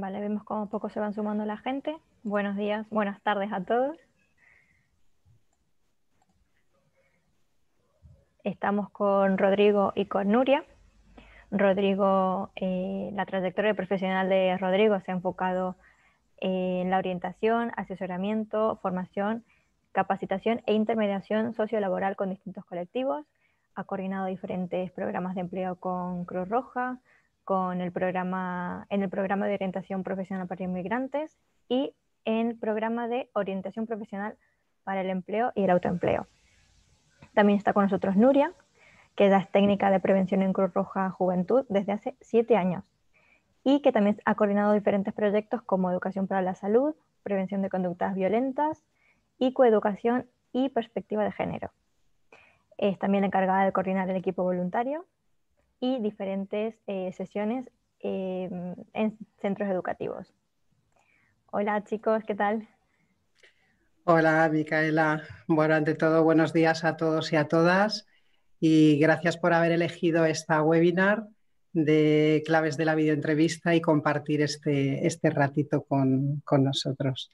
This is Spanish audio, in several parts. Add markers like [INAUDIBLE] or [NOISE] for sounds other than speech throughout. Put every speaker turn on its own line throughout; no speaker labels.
Vale, vemos cómo poco se van sumando la gente. Buenos días, buenas tardes a todos. Estamos con Rodrigo y con Nuria. Rodrigo, eh, la trayectoria profesional de Rodrigo se ha enfocado eh, en la orientación, asesoramiento, formación, capacitación e intermediación sociolaboral con distintos colectivos. Ha coordinado diferentes programas de empleo con Cruz Roja, el programa, en el programa de orientación profesional para inmigrantes y en el programa de orientación profesional para el empleo y el autoempleo. También está con nosotros Nuria, que es técnica de prevención en Cruz Roja Juventud desde hace siete años y que también ha coordinado diferentes proyectos como educación para la salud, prevención de conductas violentas y coeducación y perspectiva de género. Es también encargada de coordinar el equipo voluntario y diferentes eh, sesiones em, en centros educativos. Hola chicos, ¿qué tal?
Hola Micaela. Bueno, ante todo, buenos días a todos y a todas y gracias por haber elegido esta webinar de claves de la videoentrevista y compartir este, este ratito con, nosotros.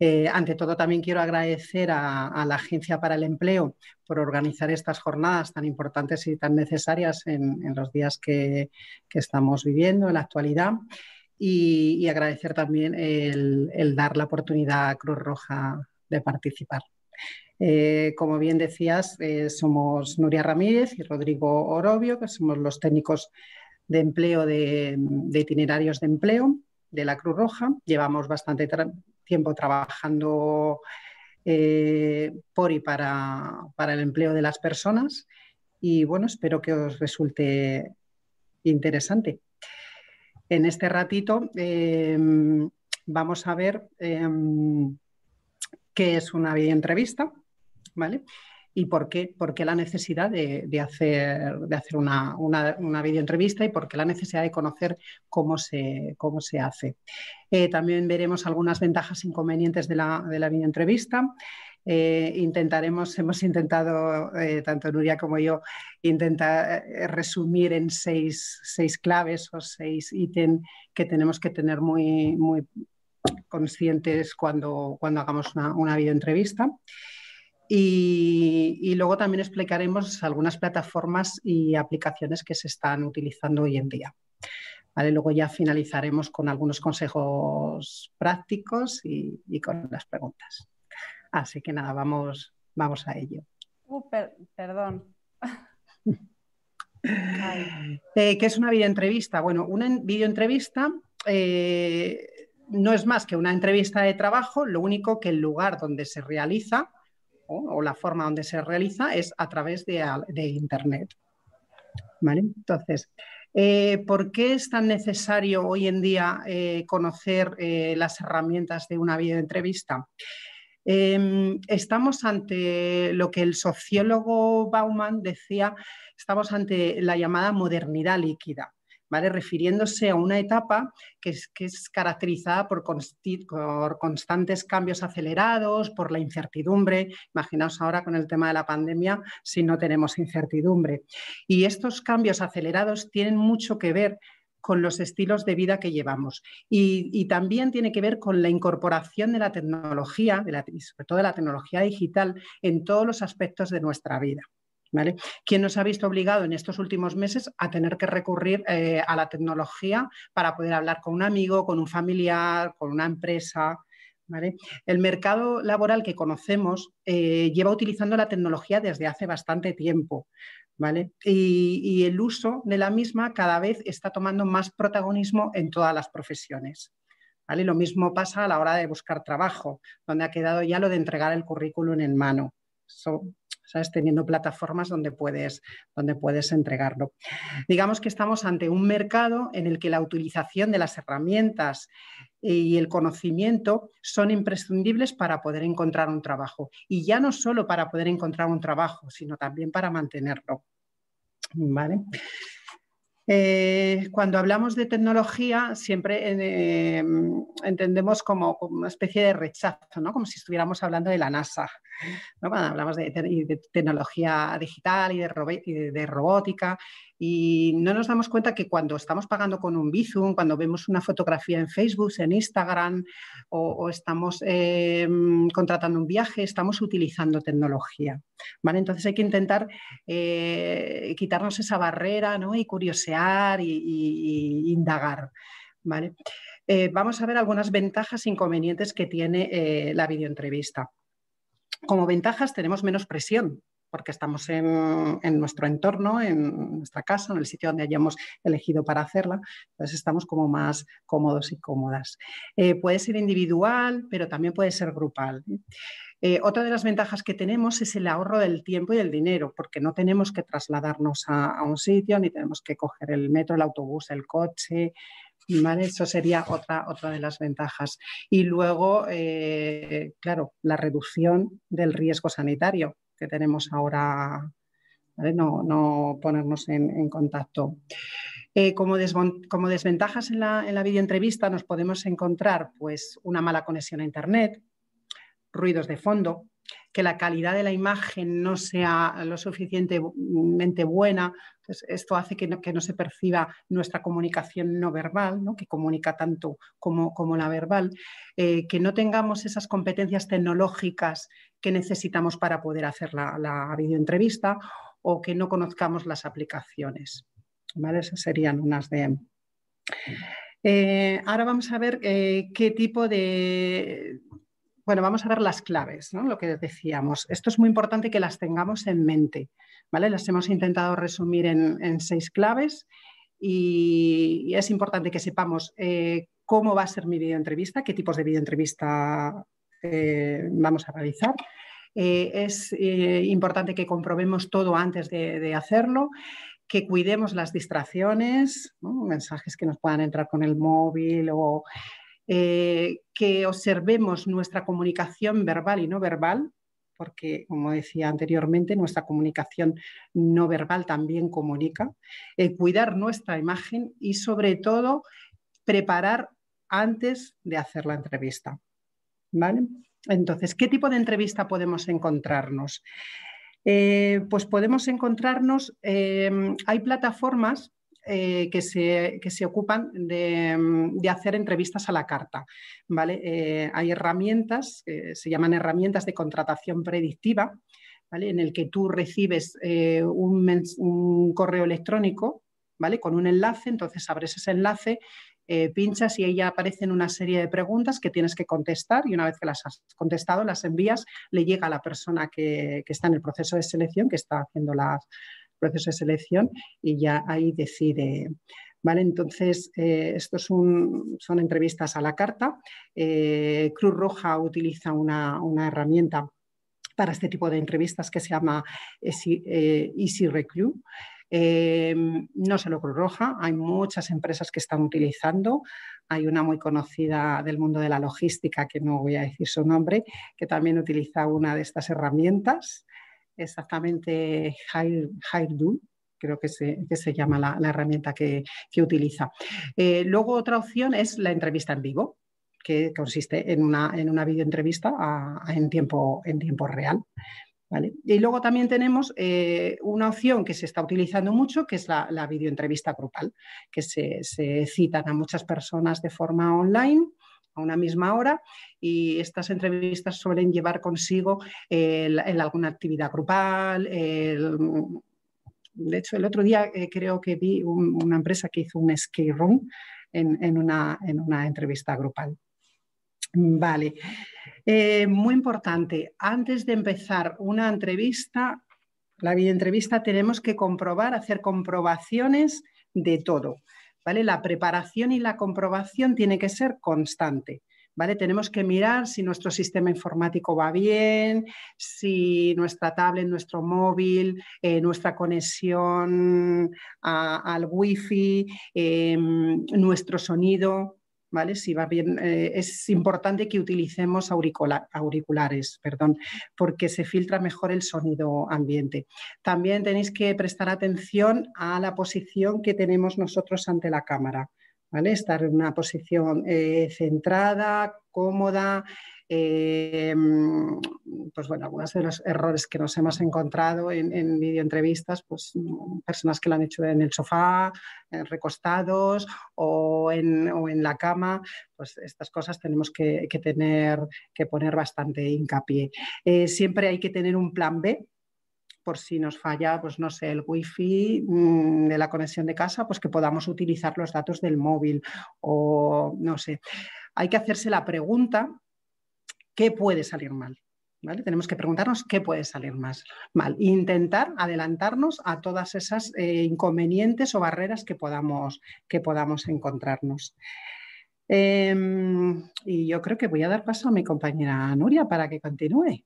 Eh, ante todo, también quiero agradecer a, la Agencia para el Empleo por organizar estas jornadas tan importantes y tan necesarias en, los días que, estamos viviendo en la actualidad. Y, agradecer también el, dar la oportunidad a Cruz Roja de participar. Eh, como bien decías, eh, somos Nuria Ramírez y Rodrigo Orobio, que somos los técnicos de empleo, de, itinerarios de empleo de la Cruz Roja. Llevamos bastante tiempo trabajando eh, por y para, para el empleo de las personas y bueno, espero que os resulte interesante. En este ratito eh, vamos a ver eh, qué es una videoentrevista, ¿vale? y por qué, por la necesidad de, hacer, de hacer una, videoentrevista y por qué la necesidad de conocer cómo se, cómo se hace. Eh, también veremos algunas ventajas e inconvenientes de la, de la videoentrevista. Eh, intentaremos, hemos intentado, eh, tanto Nuria como yo, intentar resumir en seis, claves o seis ítems que tenemos que tener muy, muy conscientes cuando, cuando hagamos una, videoentrevista. Y, luego también explicaremos algunas plataformas y aplicaciones que se están utilizando hoy en día. luego ya finalizaremos con algunos consejos prácticos y, con las preguntas. Así que nada, vamos, vamos a ello.
Uh, perdón. [LAUGHS]
Eh, ¿Qué es una videoentrevista? Bueno, una videoentrevista eh, no es más que una entrevista de trabajo, lo único que el lugar donde se realiza o, la forma donde se realiza es a través de, Internet. Entonces, eh, ¿por qué es tan necesario hoy en día eh, conocer eh, las herramientas de una videoentrevista? Em, estamos ante lo que el sociólogo Bauman decía, estamos ante la llamada modernidad líquida refiriéndose a una etapa que es, caracterizada por, constantes cambios acelerados, por la incertidumbre. Imaginaos ahora con el tema de la pandemia si no tenemos incertidumbre. Y estos cambios acelerados tienen mucho que ver con los estilos de vida que llevamos. Y, también tiene que ver con la incorporación de la tecnología, sobre todo de la tecnología digital, en todos los aspectos de nuestra vida. ¿Quién nos ha visto obligado en estos últimos meses a tener que recurrir eh, a la tecnología para poder hablar con un amigo, con un familiar, con una empresa? El mercado laboral que conocemos eh, lleva utilizando la tecnología desde hace bastante tiempo. ¿Vale? Y, el uso de la misma cada vez está tomando más protagonismo en todas las profesiones. ¿Vale? Lo mismo pasa a la hora de buscar trabajo, donde ha quedado ya lo de entregar el currículum en mano. Teniendo plataformas donde puedes, donde puedes entregarlo. Digamos que estamos ante un mercado en el que la utilización de las herramientas eh, y el conocimiento son imprescindibles para poder encontrar un trabajo. Y ya no solo para poder encontrar un trabajo, sino también para mantenerlo. ¿Vale? Eh, cuando hablamos de tecnología, siempre eh, entendemos como, una especie de rechazo, como si estuviéramos hablando de la NASA. Cuando hablamos de, tecnología digital y de robótica, y no nos damos cuenta que cuando estamos pagando con un Bizum, cuando vemos una fotografía en Facebook, en Instagram o, estamos eh, contratando un viaje, estamos utilizando tecnología. Entonces hay que intentar eh, quitarnos esa barrera ¿no? y curiosear y, indagar. Eh, vamos a ver algunas ventajas e inconvenientes que tiene la videoentrevista. Como ventajas tenemos menos presión, porque estamos en, nuestro entorno, en nuestra casa, en el sitio donde hayamos elegido para hacerla, entonces estamos como más cómodos y cómodas. Eh, puede ser individual, pero también puede ser grupal. Eh, otra de las ventajas que tenemos es el ahorro del tiempo y del dinero, porque no tenemos que trasladarnos a, un sitio, ni tenemos que coger el metro, el autobús, el coche, Eso sería otra, otra de las ventajas. Y luego, eh, claro, la reducción del riesgo sanitario, que tenemos ahora, no, ponernos en, contacto. Eh, como, desventajas en la, videoentrevista nos podemos encontrar pues, una mala conexión a Internet, ruidos de fondo, que la calidad de la imagen no sea lo suficientemente buena. esto hace que no, se perciba nuestra comunicación no verbal, que comunica tanto como, la verbal, eh, que no tengamos esas competencias tecnológicas que necesitamos para poder hacer la, videoentrevista o que no conozcamos las aplicaciones. Esas serían unas de... Eh, ahora vamos a ver eh, qué tipo de... Bueno, vamos a ver las claves, ¿no? lo que decíamos. Esto es muy importante que las tengamos en mente. ¿vale? Las hemos intentado resumir en, seis claves y, es importante que sepamos eh, cómo va a ser mi videoentrevista, qué tipos de videoentrevista eh, vamos a realizar. Eh, es eh, importante que comprobemos todo antes de, hacerlo que cuidemos las distracciones, mensajes que nos puedan entrar con el móvil o que observemos nuestra comunicación verbal y no verbal, porque como decía anteriormente, nuestra comunicación no verbal también comunica, cuidar nuestra imagen y sobre todo preparar antes de hacer la entrevista. ¿vale? Entonces, ¿qué tipo de entrevista podemos encontrarnos? Eh, pues podemos encontrarnos, eh, hay plataformas eh, que, se, ocupan de, hacer entrevistas a la carta. hay herramientas, se llaman herramientas de contratación predictiva, ¿vale? en el que tú recibes un, correo electrónico ¿Vale? Con un enlace, entonces abres ese enlace eh, pinchas y ahí aparecen una serie de preguntas que tienes que contestar y una vez que las has contestado, las envías, le llega a la persona que, está en el proceso de selección, que está haciendo el proceso de selección y ya ahí decide. ¿Vale? Entonces, eh, esto son entrevistas a la carta. Eh, Cruz Roja utiliza una, herramienta para este tipo de entrevistas que se llama Easy Recruit. Em, no se lo Roja, hay muchas empresas que están utilizando. Hay una muy conocida del mundo de la logística, que no voy a decir su nombre, que también utiliza una de estas herramientas, exactamente HireDo, creo que se, llama la, herramienta que, utiliza. Eh, luego otra opción es la entrevista en vivo, que consiste en una, en una videoentrevista en, tiempo, en tiempo real. Y luego también tenemos eh, una opción que se está utilizando mucho, que es la, videoentrevista grupal, que se, citan a muchas personas de forma online a una misma hora y estas entrevistas suelen llevar consigo eh, alguna actividad grupal, de hecho, el otro día eh, creo que vi una empresa que hizo un skate room en, una, en una entrevista grupal. Vale. Eh, muy importante, antes de empezar una entrevista, la videoentrevista tenemos que comprobar, hacer comprobaciones de todo. ¿Vale? La preparación y la comprobación tiene que ser constante. ¿Vale? Tenemos que mirar si nuestro sistema informático va bien, si nuestra tablet, nuestro móvil, eh, nuestra conexión al wifi, em, nuestro sonido, ¿vale? Si va bien, eh, es importante que utilicemos auriculares, perdón, porque se filtra mejor el sonido ambiente. También tenéis que prestar atención a la posición que tenemos nosotros ante la cámara, Estar en una posición eh, centrada, cómoda, eh, mm, pues bueno, algunos de los errores que nos hemos encontrado en, videoentrevistas, pues mm, personas que lo han hecho en el sofá, eh, recostados o en, la cama, pues estas cosas tenemos que, tener, que poner bastante hincapié. Eh, siempre hay que tener un plan B, por si nos falla, pues no sé, el wifi mm, de la conexión de casa, pues que podamos utilizar los datos del móvil o no sé. Hay que hacerse la pregunta ¿qué puede salir mal? Tenemos que preguntarnos qué puede salir más mal. Intentar adelantarnos a todas esas eh, inconvenientes o barreras que podamos, que podamos encontrarnos. Em, y yo creo que voy a dar paso a mi compañera Nuria para que continúe.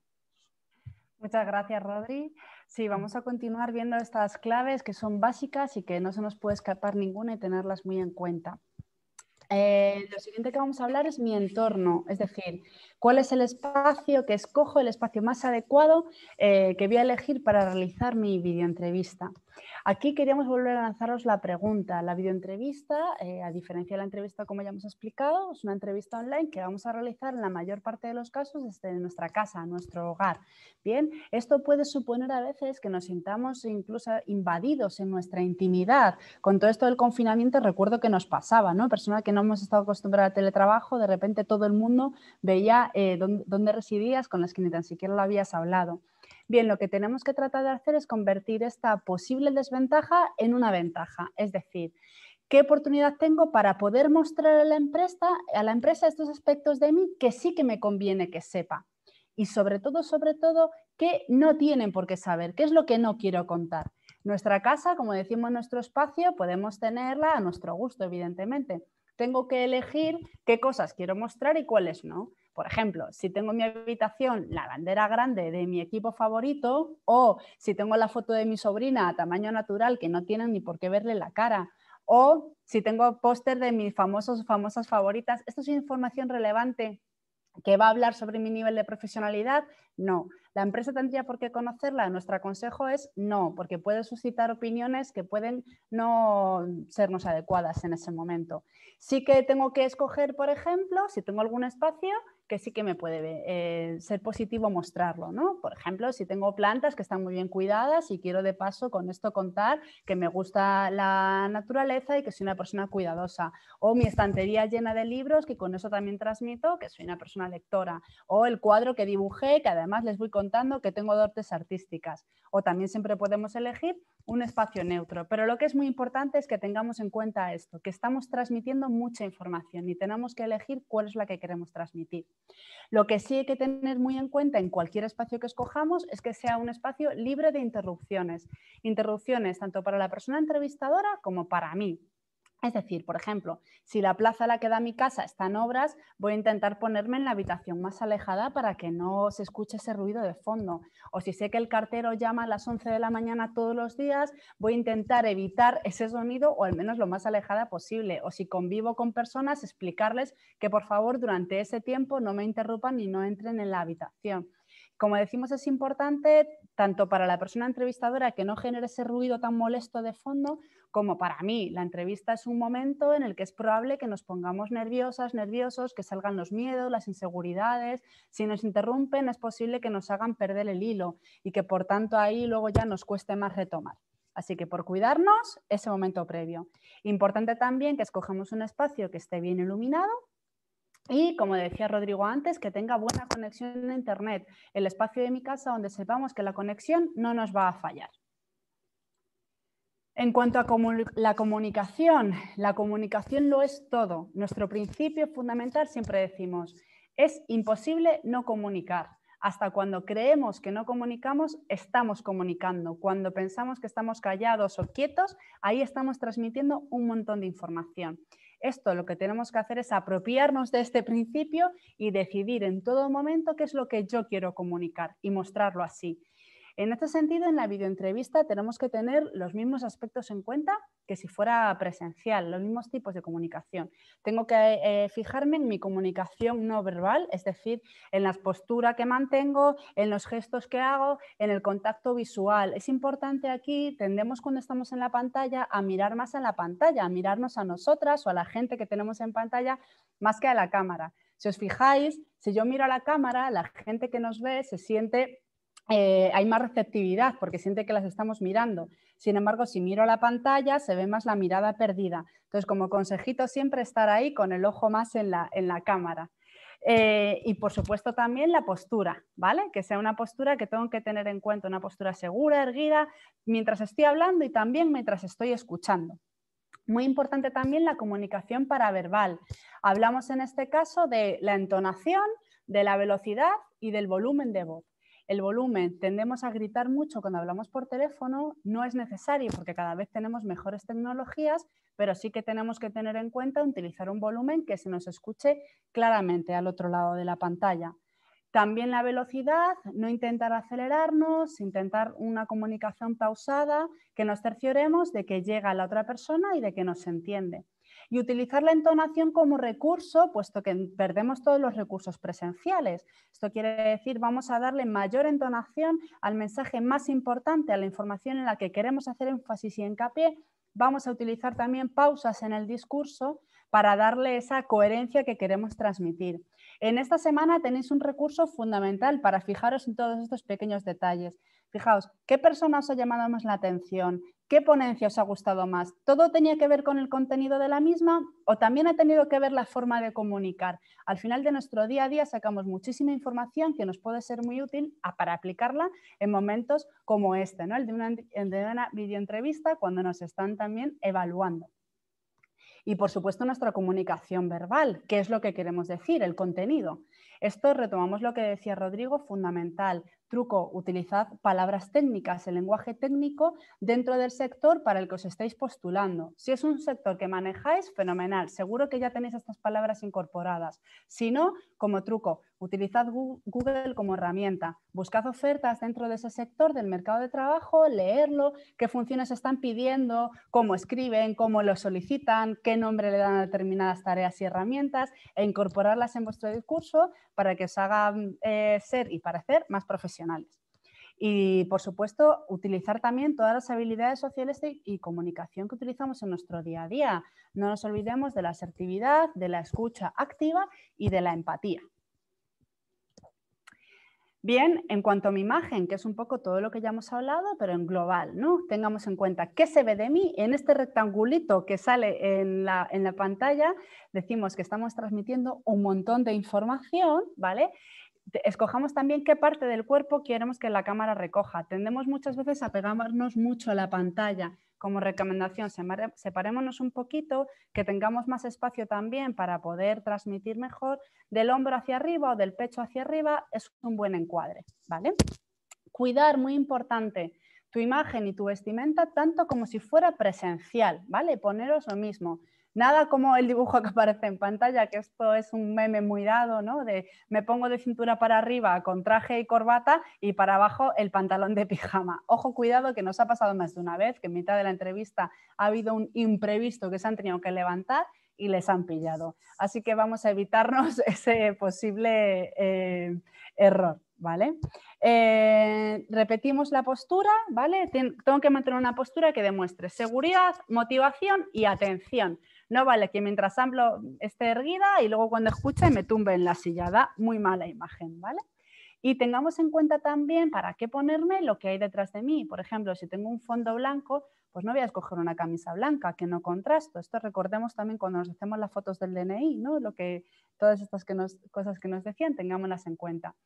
Muchas gracias, Rodri. Sí, vamos a continuar viendo estas claves que son básicas y que no se nos puede escapar ninguna y tenerlas muy en cuenta. Eh, lo siguiente que vamos a hablar es mi entorno, es decir, cuál es el espacio que escojo, el espacio más adecuado eh, que voy a elegir para realizar mi videoentrevista. Aquí queríamos volver a lanzaros la pregunta. La videoentrevista, eh, a diferencia de la entrevista como ya hemos explicado, es una entrevista online que vamos a realizar en la mayor parte de los casos desde nuestra casa, nuestro hogar. Bien, esto puede suponer a veces que nos sintamos incluso invadidos en nuestra intimidad. Con todo esto del confinamiento recuerdo que nos pasaba, ¿no? Personas que no hemos estado acostumbradas al teletrabajo, de repente todo el mundo veía eh, dónde, dónde residías con las que ni tan siquiera lo habías hablado. Bien, lo que tenemos que tratar de hacer es convertir esta posible desventaja en una ventaja, es decir, qué oportunidad tengo para poder mostrar a la empresa, a la empresa estos aspectos de mí que sí que me conviene que sepa. Y sobre todo, sobre todo, ¿qué no tienen por qué saber, qué es lo que no quiero contar. Nuestra casa, como decimos, nuestro espacio, podemos tenerla a nuestro gusto, evidentemente. Tengo que elegir qué cosas quiero mostrar y cuáles no. Por ejemplo, si tengo en mi habitación la bandera grande de mi equipo favorito o si tengo la foto de mi sobrina a tamaño natural que no tienen ni por qué verle la cara o si tengo póster de mis famosos famosas favoritas, ¿esto es información relevante que va a hablar sobre mi nivel de profesionalidad? No. ¿La empresa tendría por qué conocerla? Nuestro consejo es no, porque puede suscitar opiniones que pueden no sernos adecuadas en ese momento. Sí que tengo que escoger, por ejemplo, si tengo algún espacio, que sí que me puede eh, ser positivo mostrarlo, ¿no? Por ejemplo, si tengo plantas que están muy bien cuidadas y quiero de paso con esto contar que me gusta la naturaleza y que soy una persona cuidadosa, o mi estantería llena de libros que con eso también transmito que soy una persona lectora, o el cuadro que dibujé que además les voy contando que tengo dotes artísticas, o también siempre podemos elegir un espacio neutro. Pero lo que es muy importante es que tengamos en cuenta esto, que estamos transmitiendo mucha información y tenemos que elegir cuál es la que queremos transmitir. Lo que sí hay que tener muy en cuenta en cualquier espacio que escojamos es que sea un espacio libre de interrupciones. Interrupciones tanto para la persona entrevistadora como para mí. Es decir, por ejemplo, si la plaza a la que da mi casa está en obras, voy a intentar ponerme en la habitación más alejada para que no se escuche ese ruido de fondo. O si sé que el cartero llama a las 11 de la mañana todos los días, voy a intentar evitar ese sonido o al menos lo más alejada posible. O si convivo con personas, explicarles que por favor durante ese tiempo no me interrumpan y no entren en la habitación como decimos, es importante tanto para la persona entrevistadora que no genere ese ruido tan molesto de fondo, como para mí. La entrevista es un momento en el que es probable que nos pongamos nerviosas, nerviosos, que salgan los miedos, las inseguridades. Si nos interrumpen, es posible que nos hagan perder el hilo y que por tanto ahí luego ya nos cueste más retomar. Así que por cuidarnos, ese momento previo. Importante también que escojamos un espacio que esté bien iluminado y como decía Rodrigo antes, que tenga buena conexión a Internet, el espacio de mi casa donde sepamos que la conexión no nos va a fallar. En cuanto a la comunicación, la comunicación lo es todo. Nuestro principio fundamental siempre decimos, es imposible no comunicar. Hasta cuando creemos que no comunicamos, estamos comunicando. Cuando pensamos que estamos callados o quietos, ahí estamos transmitiendo un montón de información. Esto lo que tenemos que hacer es apropiarnos de este principio y decidir en todo momento qué es lo que yo quiero comunicar y mostrarlo así. En este sentido, en la videoentrevista tenemos que tener los mismos aspectos en cuenta que si fuera presencial, los mismos tipos de comunicación. Tengo que eh, fijarme en mi comunicación no verbal, es decir, en la postura que mantengo, en los gestos que hago, en el contacto visual. Es importante aquí, tendemos cuando estamos en la pantalla a mirar más en la pantalla, a mirarnos a nosotras o a la gente que tenemos en pantalla más que a la cámara. Si os fijáis, si yo miro a la cámara, la gente que nos ve se siente eh, hay más receptividad porque siente que las estamos mirando. Sin embargo, si miro la pantalla, se ve más la mirada perdida. Entonces, como consejito, siempre estar ahí con el ojo más en la, cámara. Eh, y por supuesto también la postura, ¿vale? Que sea una postura que tengo que tener en cuenta, una postura segura, erguida, mientras estoy hablando y también mientras estoy escuchando. Muy importante también la comunicación paraverbal. Hablamos en este caso de la entonación, de la velocidad y del volumen de voz el volumen. Tendemos a gritar mucho cuando hablamos por teléfono, no es necesario porque cada vez tenemos mejores tecnologías, pero sí que tenemos que tener en cuenta utilizar un volumen que se nos escuche claramente al otro lado de la pantalla. También la velocidad, no intentar acelerarnos, intentar una comunicación pausada, que nos cercioremos de que llega la otra persona y de que nos entiende y utilizar la entonación como recurso, puesto que perdemos todos los recursos presenciales. Esto quiere decir, vamos a darle mayor entonación al mensaje más importante, a la información en la que queremos hacer énfasis y hincapié. Vamos a utilizar también pausas en el discurso para darle esa coherencia que queremos transmitir. En esta semana tenéis un recurso fundamental para fijaros en todos estos pequeños detalles. Fijaos, ¿qué personas os ha llamado más la atención? ¿Qué ponencia os ha gustado más? ¿Todo tenía que ver con el contenido de la misma o también ha tenido que ver la forma de comunicar? Al final de nuestro día a día sacamos muchísima información que nos puede ser muy útil para aplicarla en momentos como este, ¿no? el de una, una videoentrevista cuando nos están también evaluando. Y por supuesto nuestra comunicación verbal, qué es lo que queremos decir, el contenido. Esto retomamos lo que decía Rodrigo, fundamental, truco, utilizad palabras técnicas, el lenguaje técnico dentro del sector para el que os estáis postulando. Si es un sector que manejáis, fenomenal, seguro que ya tenéis estas palabras incorporadas. Si no, como truco, Utilizad Google como herramienta, buscad ofertas dentro de ese sector del mercado de trabajo, leerlo, qué funciones están pidiendo, cómo escriben, cómo lo solicitan, qué nombre le dan a determinadas tareas y herramientas e incorporarlas en vuestro discurso para que os hagan eh, ser y parecer más profesionales. Y, por supuesto, utilizar también todas las habilidades sociales y comunicación que utilizamos en nuestro día a día. No nos olvidemos de la asertividad, de la escucha activa y de la empatía. Bien, en cuanto a mi imagen, que es un poco todo lo que ya hemos hablado, pero en global, ¿no? Tengamos en cuenta qué se ve de mí en este rectangulito que sale en la, pantalla, decimos que estamos transmitiendo un montón de información, ¿vale? escojamos también qué parte del cuerpo queremos que la cámara recoja. Tendemos muchas veces a pegarnos mucho a la pantalla como recomendación, separémonos un poquito, que tengamos más espacio también para poder transmitir mejor. Del hombro hacia arriba o del pecho hacia arriba es un buen encuadre, ¿vale? Cuidar, muy importante, tu imagen y tu vestimenta tanto como si fuera presencial, ¿vale? Poneros lo mismo. Nada como el dibujo [LAUGHS] que aparece en pantalla, que esto es un meme muy dado, ¿no? De me pongo de cintura para arriba con traje y corbata y para abajo el pantalón de pijama. Ojo, cuidado, que nos ha pasado más de una vez, que en mitad de la entrevista ha habido un imprevisto que se han tenido que levantar y les han pillado. Así que vamos a evitarnos [LAUGHS] ese posible eh, error. ¿vale? Eh, repetimos la postura, ¿vale? tengo que mantener una postura que demuestre seguridad, motivación y atención. No vale que mientras hablo esté erguida y luego cuando escuche me tumbe en la silla. Da muy mala imagen, ¿vale? Y tengamos en cuenta también para qué ponerme lo que hay detrás de mí. Por ejemplo, si tengo un fondo blanco, pues no voy a escoger una camisa blanca que no contrasto. Esto recordemos también cuando nos hacemos las fotos del DNI, ¿no? Lo que, todas estas cosas que nos decían, tengámoslas en cuenta.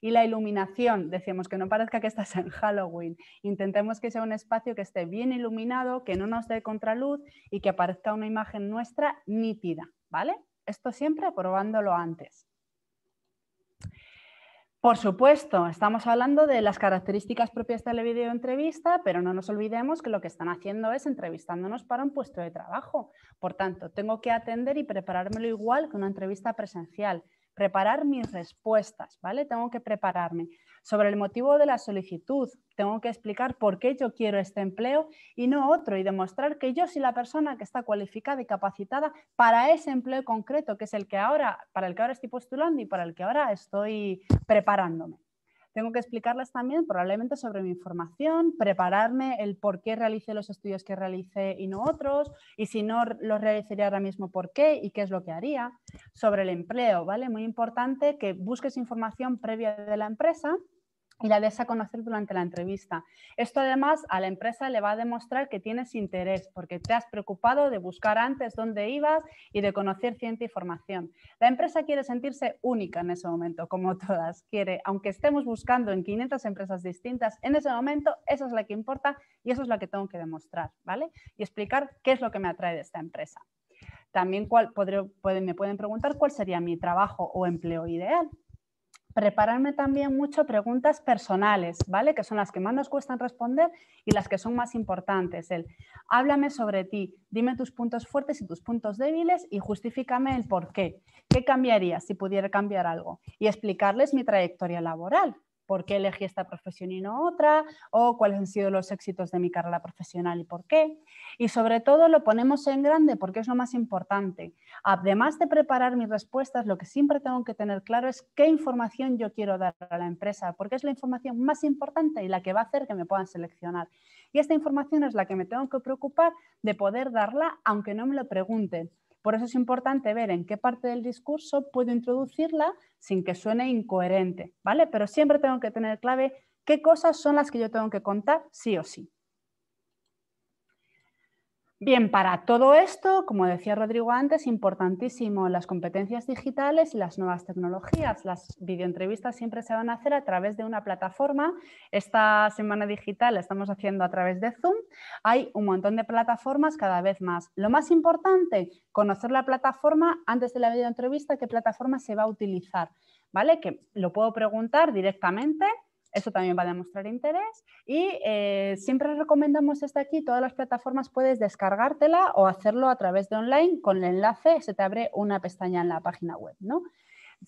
Y la iluminación, decíamos que no parezca que estás en Halloween. Intentemos que sea un espacio que esté bien iluminado, que no nos dé contraluz y que aparezca una imagen nuestra nítida, ¿vale? Esto siempre probándolo antes. Por supuesto, estamos hablando de las características propias de la videoentrevista, pero no nos olvidemos que lo que están haciendo es entrevistándonos para un puesto de trabajo. Por tanto, tengo que atender y preparármelo igual que una entrevista presencial preparar mis respuestas, ¿vale? Tengo que prepararme. Sobre el motivo de la solicitud, tengo que explicar por qué yo quiero este empleo y no otro y demostrar que yo soy la persona que está cualificada y capacitada para ese empleo concreto, que es el que ahora, para el que ahora estoy postulando y para el que ahora estoy preparándome. Tengo que explicarles también probablemente sobre mi información, prepararme el por qué realicé los estudios que realicé y no otros, y si no los realizaría ahora mismo, por qué y qué es lo que haría. Sobre el empleo, ¿vale? Muy importante que busques información previa de la empresa y la des a conocer durante la entrevista. Esto además a la empresa le va a demostrar que tienes interés porque te has preocupado de buscar antes dónde ibas y de conocer y formación. La empresa quiere sentirse única en ese momento, como [LAUGHS] todas. Quiere, aunque estemos buscando en 500 empresas distintas, en ese momento eso es la que importa y eso es la que tengo que demostrar, ¿vale? Y explicar qué es lo que me atrae de esta empresa. También me pueden preguntar cuál sería mi trabajo o empleo ideal prepararme también mucho preguntas personales, ¿vale? Que son las que más nos cuestan responder y las que son más importantes. El háblame sobre ti, dime tus puntos fuertes y tus puntos débiles y justifícame el por qué. ¿Qué cambiaría si pudiera cambiar algo? Y explicarles mi trayectoria laboral, por qué elegí esta profesión y no otra, o cuáles han sido los éxitos de mi carrera profesional y por qué. Y sobre todo lo ponemos en grande porque es lo más importante. Además de preparar mis respuestas, lo que siempre tengo que tener claro es qué información yo quiero dar a la empresa, porque es la información más importante y la que va a hacer que me puedan seleccionar. Y esta información es la que me tengo que preocupar de poder darla aunque no me lo pregunten por eso es importante ver en qué parte del discurso puedo introducirla sin que suene incoherente, ¿vale? Pero siempre tengo que tener clave qué cosas son las que yo tengo que contar sí o sí. Bien, para todo esto, como decía Rodrigo antes, importantísimo las competencias digitales y las nuevas tecnologías. Las videoentrevistas siempre se van a hacer a través de una plataforma. Esta semana digital la estamos haciendo a través de Zoom. Hay un montón de plataformas cada vez más. Lo más importante, conocer la plataforma antes de la videoentrevista, qué plataforma se va a utilizar. ¿Vale? Que lo puedo preguntar directamente eso también va a demostrar interés. Y eh, siempre recomendamos esta aquí, todas las plataformas puedes descargártela o hacerlo a través de online con el enlace, se te abre una pestaña en la página web. ¿no?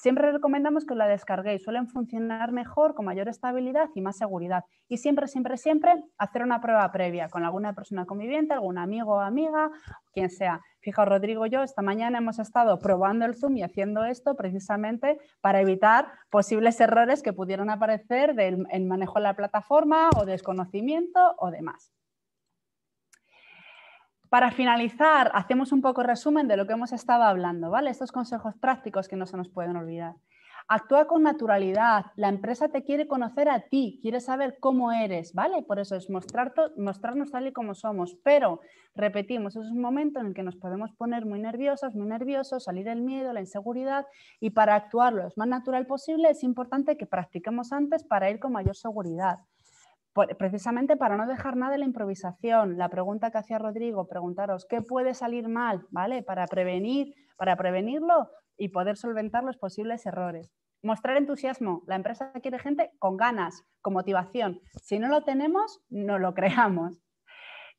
Siempre recomendamos que la descarguéis, suelen funcionar mejor, con mayor estabilidad y más seguridad. Y siempre, siempre, siempre hacer una prueba previa con alguna persona conviviente, algún amigo o amiga, quien sea. Fijaos, Rodrigo y yo, esta mañana hemos estado probando el Zoom y haciendo esto precisamente para evitar posibles errores que pudieran aparecer del el manejo de la plataforma o desconocimiento o demás. Para finalizar, hacemos un poco resumen de lo que hemos estado hablando, ¿vale? Estos consejos prácticos que no se nos pueden olvidar. Actúa con naturalidad, la empresa te quiere conocer a ti, quiere saber cómo eres, ¿vale? Por eso es mostrarnos tal y como somos, pero repetimos, es un momento en el que nos podemos poner muy nerviosos, muy nerviosos, salir del miedo, la inseguridad y para actuar lo más natural posible es importante que practiquemos antes para ir con mayor seguridad precisamente para no dejar nada de la improvisación, la pregunta que hacía Rodrigo, preguntaros qué puede salir mal, ¿vale? Para prevenir, para prevenirlo y poder solventar los posibles errores. Mostrar entusiasmo. La empresa quiere gente con ganas, con motivación. Si no lo tenemos, no lo [LAUGHS] creamos.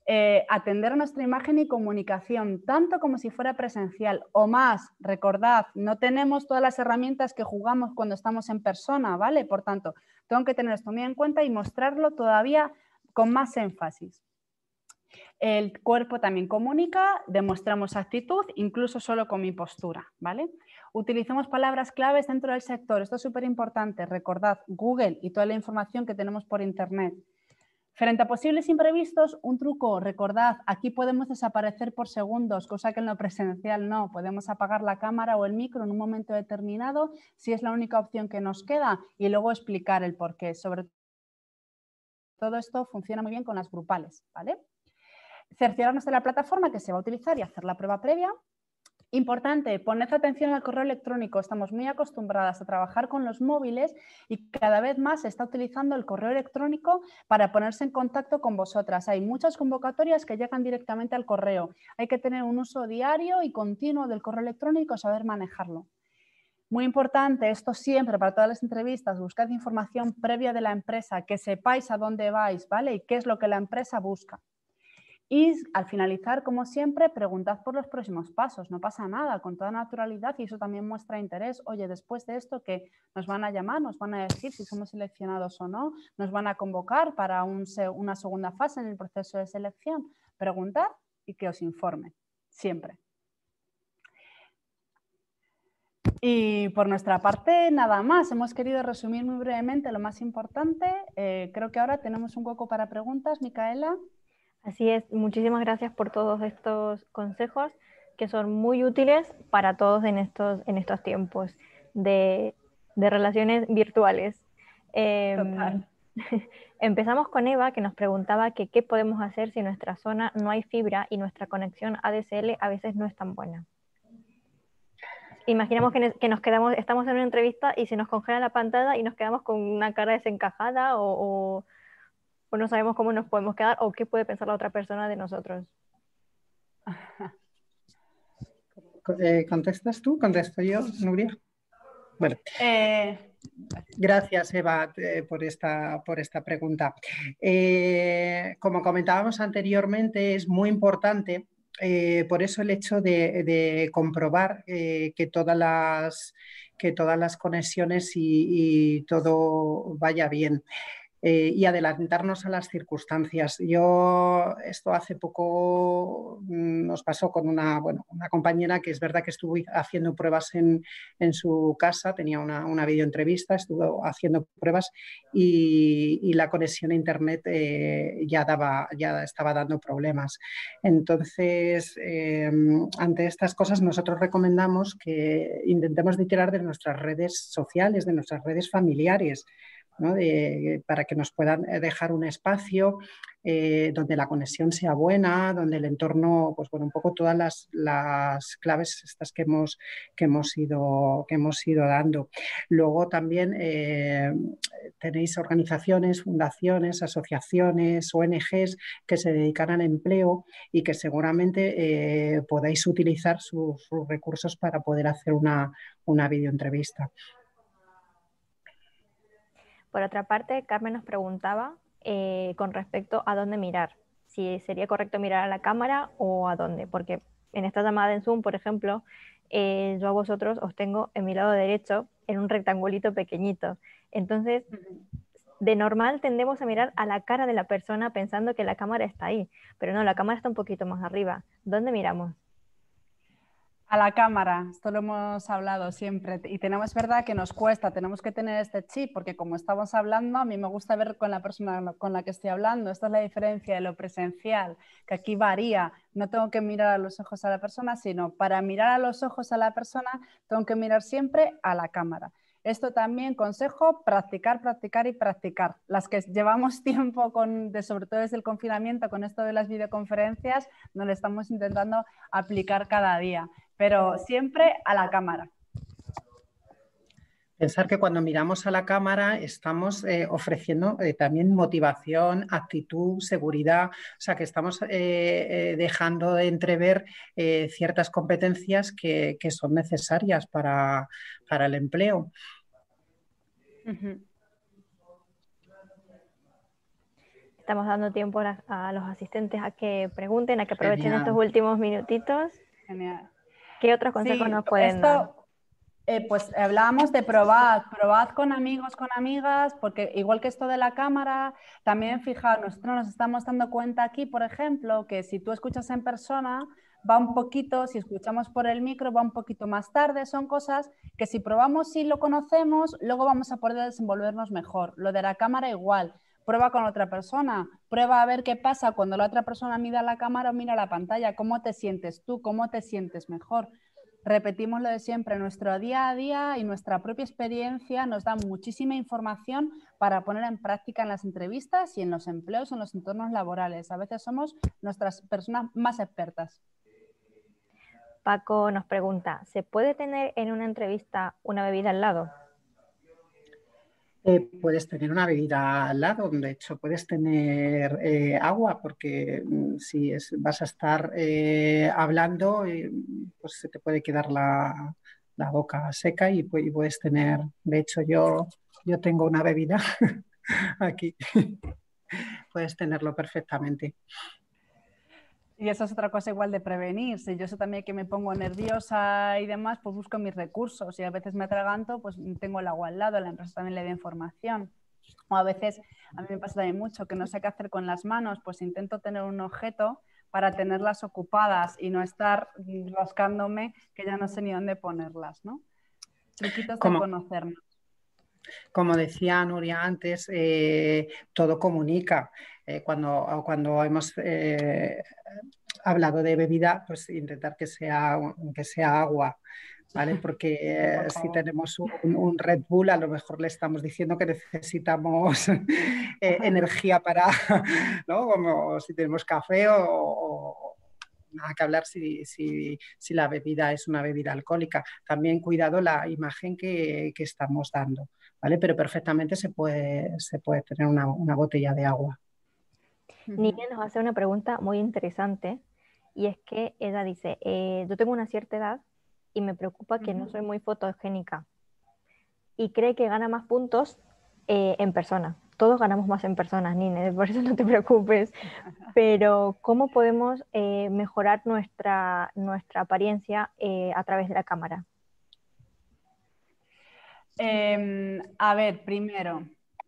Eh, atender nuestra imagen y comunicación, tanto como si fuera presencial o más. Recordad, no tenemos todas las herramientas que jugamos cuando estamos en persona, ¿vale? Por tanto, tengo que tener esto muy en cuenta y mostrarlo todavía con más énfasis. El cuerpo también comunica, demostramos actitud, incluso solo con mi postura, ¿vale? Utilicemos palabras claves dentro del sector, esto es súper importante, recordad, Google y toda la información que tenemos por Internet, Frente a posibles imprevistos, un truco, recordad, aquí podemos desaparecer por segundos, cosa que en lo presencial no. Podemos apagar la cámara o el micro en un momento determinado si es la única opción que nos queda y luego explicar el por qué. Sobre todo esto funciona muy bien con las grupales, ¿vale? Cerciorarnos de la plataforma que se va a utilizar y hacer la prueba previa. Importante, poned atención al correo electrónico. Estamos muy acostumbradas a trabajar con los móviles y cada vez más se está utilizando el correo electrónico para ponerse en contacto con vosotras. Hay muchas convocatorias que llegan directamente al correo. Hay que tener un uso diario y continuo del correo electrónico, saber manejarlo. Muy importante, esto siempre para todas las entrevistas, buscad información previa de la empresa, que sepáis a dónde vais, ¿vale? Y qué es lo que la empresa busca. Y al finalizar, como siempre, preguntad por los próximos pasos, no pasa nada, con toda naturalidad y eso también muestra interés. Oye, después de esto que nos van a llamar, nos van a decir si somos seleccionados o no, nos van a convocar para una segunda fase en el proceso de selección. Preguntad y que os informen, siempre. Y por nuestra parte, nada más. Hemos querido resumir muy brevemente lo más importante. Eh, creo que ahora tenemos
un poco para preguntas, Micaela. Así es, muchísimas gracias por todos estos consejos que son muy útiles para todos en estos, en estos tiempos de, relaciones virtuales. Em, [LAUGHS] empezamos con Eva, que nos preguntaba que qué podemos hacer si en nuestra zona no hay fibra y nuestra conexión ADSL a veces no es tan buena. Imaginamos que, nos quedamos, estamos en una entrevista y se nos congela la pantalla y nos quedamos con una cara desencajada o pues, no sabemos cómo nos podemos quedar o qué puede pensar la otra persona de nosotros.
Eh, ¿Contestas tú? ¿Contesto yo, Nuria? Bueno. Eh, Gracias, Eva, eh, por, esta, por esta pregunta. como comentábamos anteriormente, es muy importante, por eso el hecho de, comprobar que, todas las, que todas las conexiones y todo vaya bien. Eh, y adelantarnos a las circunstancias. Yo, esto hace poco mm, nos pasó con una, compañera que es verdad que estuvo haciendo pruebas en, su casa, tenía una, videoentrevista, estuvo haciendo pruebas y, la conexión a internet eh, ya, estaba dando problemas. Entonces, em, ante estas cosas, nosotros recomendamos que intentemos de de nuestras redes sociales, de nuestras redes familiares para que nos puedan eh, dejar un espacio eh, donde la conexión sea buena, donde el entorno, pues bueno, un poco todas las, claves estas que hemos, que, hemos ido, que hemos dando. Luego también eh, tenéis organizaciones, fundaciones, asociaciones, ONGs que se dedican al empleo y que seguramente podáis utilizar sus, recursos para poder hacer una, una videoentrevista.
Por otra parte, Carmen nos preguntaba eh, con respecto a dónde mirar, si sería correcto mirar a la cámara o a dónde, porque en esta llamada en Zoom, por ejemplo, eh, yo a vosotros os tengo en mi lado derecho en un rectangulito pequeñito. Entonces, de normal tendemos a mirar a la cara de la persona pensando que la cámara está ahí, pero no, la cámara está un poquito más arriba. ¿Dónde miramos?
a la cámara, esto lo hemos hablado siempre y tenemos verdad que nos cuesta, tenemos que tener este chip porque como estamos hablando, a mí me gusta ver con la persona con la que estoy hablando, esta es la diferencia de lo presencial, que aquí varía, no tengo que mirar a los ojos a la persona, sino para mirar a los ojos a la persona tengo que mirar siempre a la cámara. Esto también consejo, practicar, practicar y practicar. Las que llevamos [LAUGHS] tiempo con, de, sobre todo desde el confinamiento, con esto de las videoconferencias, nos lo estamos intentando aplicar cada día, pero siempre a la cámara.
Pensar que cuando miramos a la cámara estamos eh, ofreciendo eh, también motivación, actitud, seguridad, o sea que estamos eh, dejando de entrever ciertas competencias que, son necesarias para el empleo.
Estamos dando tiempo a, los asistentes a que pregunten, a que aprovechen estos últimos minutitos. Genial. ¿Qué otros consejos nos pueden dar? Eh, pues hablábamos de
probad, probad con amigos, con amigas, porque igual que esto de la cámara, también fijaos, nosotros nos estamos dando cuenta aquí, por ejemplo, que si tú escuchas en persona, va un poquito, si escuchamos por el micro, va un poquito más tarde. Son cosas que si probamos, y lo conocemos, luego vamos a poder desenvolvernos mejor. Lo de la cámara igual. Prueba con otra persona, prueba a ver qué pasa cuando la otra persona mira la cámara o mira la pantalla, cómo te sientes tú, cómo te sientes mejor. Repetimos lo de siempre, nuestro día a día y nuestra propia experiencia nos da muchísima información para poner en práctica en las entrevistas y en los empleos, en los entornos laborales. A veces somos nuestras personas más expertas.
Paco nos pregunta, ¿se puede tener en una entrevista una bebida al lado?
Eh, puedes tener una bebida al lado, de hecho puedes tener eh, agua, porque mm, si vas a estar eh, hablando, pues se te puede quedar la, boca seca y, puedes tener, de hecho yo, yo tengo una bebida [LAUGHS] aquí, [LAUGHS] puedes tenerlo perfectamente.
Y eso es otra cosa igual de prevenir. Si yo sé también que me pongo nerviosa y demás, pues busco mis recursos. Y a veces me atraganto, pues tengo el agua al lado, la empresa también le da información. O a veces, a mí me pasa también mucho, que no sé qué hacer con las manos, pues intento tener un objeto para tenerlas ocupadas y no estar rascándome que ya no sé ni dónde ponerlas, ¿no? Truquitos de conocernos.
Como decía Nuria antes, eh, todo comunica. Eh, cuando, cuando hemos eh, hablado de bebida, pues intentar que sea, que sea agua. ¿Vale? Porque si tenemos un, Red Bull, a lo mejor le estamos diciendo que necesitamos [LAUGHS] energía para, [LAUGHS] ¿no? Como si tenemos café o nada que hablar si, la bebida es una bebida alcohólica. También cuidado la imagen que, estamos dando, ¿vale? Pero perfectamente se puede, tener una, botella de agua.
Niña nos hace una pregunta muy interesante y es que ella dice, eh, yo tengo una cierta edad y me preocupa que no soy muy fotogénica y cree que gana más puntos eh, en persona todos ganamos más en personas, Nine, [LAUGHS] por eso no te preocupes, pero cómo podemos eh, mejorar nuestra, apariencia eh, a través de la cámara.
Em, a ver, primero,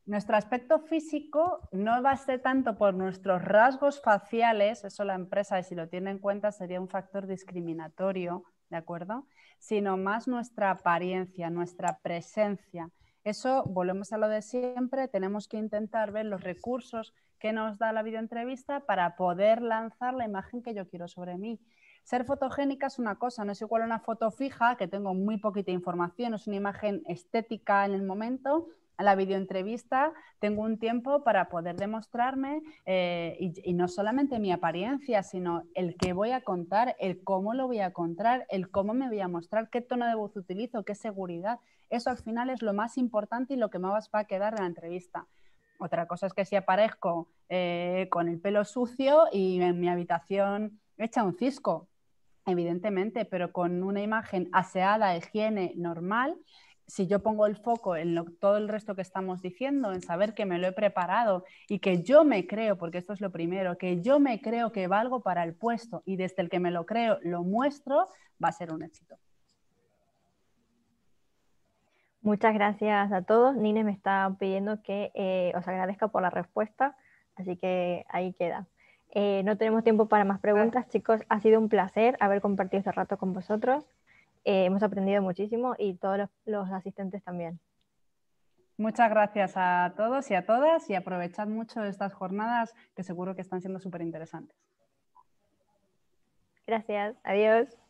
nuestro aspecto físico no va a ser tanto por nuestros rasgos faciales, eso la empresa, si lo tiene en cuenta, sería un factor discriminatorio, ¿de acuerdo? Sino más nuestra apariencia, nuestra presencia eso, volvemos a lo de siempre, tenemos que intentar ver los recursos que nos da la videoentrevista para poder lanzar la imagen que yo quiero sobre mí. Ser fotogénica es una cosa, no es igual a una foto fija, que tengo muy poquita información, es una imagen estética en el momento. A la videoentrevista tengo un tiempo para poder demostrarme eh, y, y, no solamente mi apariencia, sino el que voy a contar, el cómo lo voy a contar, el cómo me voy a mostrar, qué tono de voz utilizo, qué seguridad. Eso al final es lo más importante y lo que más va a quedar de la entrevista. Otra cosa es que si aparezco eh, con el pelo sucio y en mi habitación hecha un cisco, evidentemente, pero con una imagen aseada, higiene normal, si yo pongo el foco en todo el resto que estamos diciendo, en saber que me lo he preparado y que yo me creo, porque esto es lo primero, que yo me creo que valgo para el puesto y desde el que me lo creo lo
muestro, va a ser un éxito. Muchas gracias a todos. Nines me está pidiendo que eh, os agradezca por la respuesta, así que ahí queda. Eh, no tenemos tiempo para más preguntas, chicos. Ha sido un placer haber compartido este rato con vosotros. Eh, hemos aprendido muchísimo y todos los, los asistentes también. Muchas gracias a todos y a todas y aprovechad mucho estas
jornadas que seguro que están siendo súper interesantes.
Gracias, adiós.